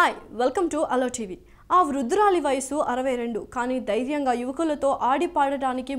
Hi, welcome to Allo TV. ఆ వృద్ధురాలి వయసు అరవై రెండు కానీ ధైర్యంగా యువకులతో ఆడి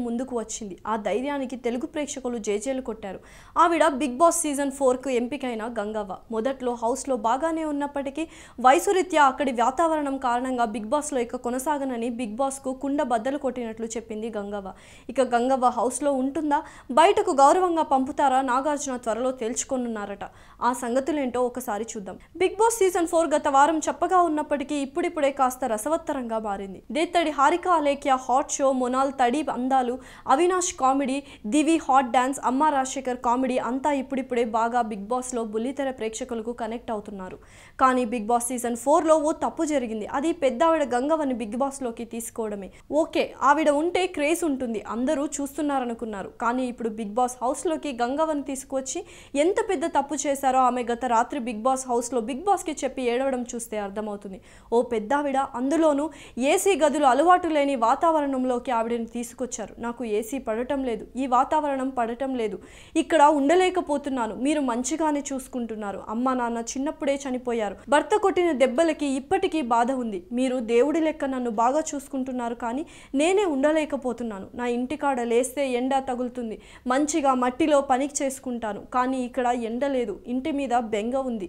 ముందుకు వచ్చింది ఆ ధైర్యానికి తెలుగు ప్రేక్షకులు జేజేలు కొట్టారు ఆవిడ బిగ్ బాస్ సీజన్ ఫోర్కు ఎంపికైన గంగవ్వ మొదట్లో హౌస్లో బాగానే ఉన్నప్పటికీ వయసు రీత్యా అక్కడి వాతావరణం కారణంగా బిగ్ బాస్లో ఇక కొనసాగనని బిగ్ బాస్కు కుండ బద్దలు కొట్టినట్లు చెప్పింది గంగవ్వ ఇక గంగవ్వ హౌస్లో ఉంటుందా బయటకు గౌరవంగా పంపుతారా నాగార్జున త్వరలో తేల్చుకొనున్నారట ఆ సంగతులేంటో ఒకసారి చూద్దాం బిగ్ బాస్ సీజన్ ఫోర్ గత వారం చెప్పగా ఉన్నప్పటికీ ఇప్పుడిప్పుడే కాస్త కాస్త రసవత్తరంగా మారింది దేత్తడి హారిక అలేఖ్య హాట్ షో మొనాల్ తడి అందాలు Avinash comedy Divi hot dance Amma Rajasekhar comedy అంతా ఇప్పుడిప్పుడే బాగా బిగ్ బాస్లో బుల్లితెర ప్రేక్షకులకు కనెక్ట్ అవుతున్నారు కానీ బిగ్ బాస్ సీజన్ ఫోర్లో ఓ తప్పు జరిగింది అది పెద్దావిడ గంగవని బిగ్ బాస్లోకి తీసుకోవడమే ఓకే ఆవిడ ఉంటే క్రేజ్ ఉంటుంది అందరూ చూస్తున్నారనుకున్నారు కానీ ఇప్పుడు బిగ్ బాస్ హౌస్లోకి గంగవని తీసుకొచ్చి ఎంత పెద్ద తప్పు చేశారో ఆమె గత రాత్రి బిగ్ బాస్ హౌస్లో బిగ్ బాస్కి చెప్పి ఏడవడం చూస్తే అర్థమవుతుంది ఓ పెద్దావిడ అందులోనూ ఏసీ గదులు అలవాటు లేని వాతావరణంలోకి ఆవిడని తీసుకొచ్చారు నాకు ఏసీ పడటం లేదు ఈ వాతావరణం పడటం లేదు ఇక్కడ ఉండలేకపోతున్నాను మీరు మంచిగానే చూసుకుంటున్నారు అమ్మ నాన్న చిన్నప్పుడే చనిపోయారు భర్త కొట్టిన దెబ్బలకి ఇప్పటికీ బాధ ఉంది మీరు దేవుడి లెక్క నన్ను బాగా చూసుకుంటున్నారు కానీ నేనే ఉండలేకపోతున్నాను నా ఇంటికాడ లేస్తే ఎండ తగులుతుంది మంచిగా మట్టిలో పని చేసుకుంటాను కానీ ఇక్కడ ఎండ లేదు ఇంటి మీద బెంగ ఉంది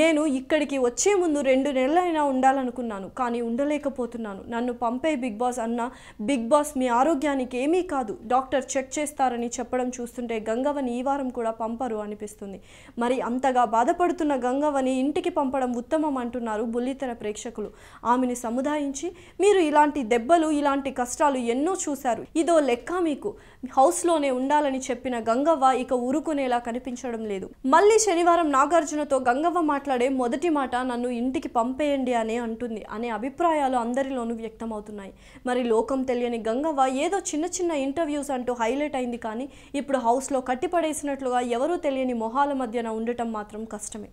నేను ఇక్కడికి వచ్చే ముందు రెండు నెలలైనా ఉండాలనుకున్నాను కానీ ఉండలేకపోతున్నాను నన్ను పంపే బిగ్ బాస్ అన్న బిగ్ బాస్ మీ ఆరోగ్యానికి ఏమీ కాదు డాక్టర్ చెక్ చేస్తారని చెప్పడం చూస్తుంటే గంగవని ఈ వారం కూడా పంపరు అనిపిస్తుంది మరి అంతగా బాధపడుతున్న గంగవని ఇంటికి పంపడం ఉత్తమం అంటున్నారు బుల్లితెర ప్రేక్షకులు ఆమెను సముదాయించి మీరు ఇలాంటి దెబ్బలు ఇలాంటి కష్టాలు ఎన్నో చూశారు ఇదో లెక్క మీకు హౌస్లోనే ఉండాలని చెప్పిన గంగవ్వ ఇక ఊరుకునేలా కనిపించడం లేదు మళ్ళీ శనివారం నాగార్జునతో గంగవ్వ మాట్లాడే మొదటి మాట నన్ను ఇంటికి పంపేయండి అనే అంటుంది అనే అభిప్రాయాలు అందరిలోనూ వ్యక్తమవుతున్నాయి మరి లోకం తెలియని గంగవ్వ ఏదో చిన్న చిన్న ఇంటర్వ్యూస్ అంటూ హైలైట్ అయింది కానీ ఇప్పుడు హౌస్లో కట్టిపడేసినట్లుగా ఎవరూ తెలియని మొహాల మధ్యన ఉండటం మాత్రం కష్టమే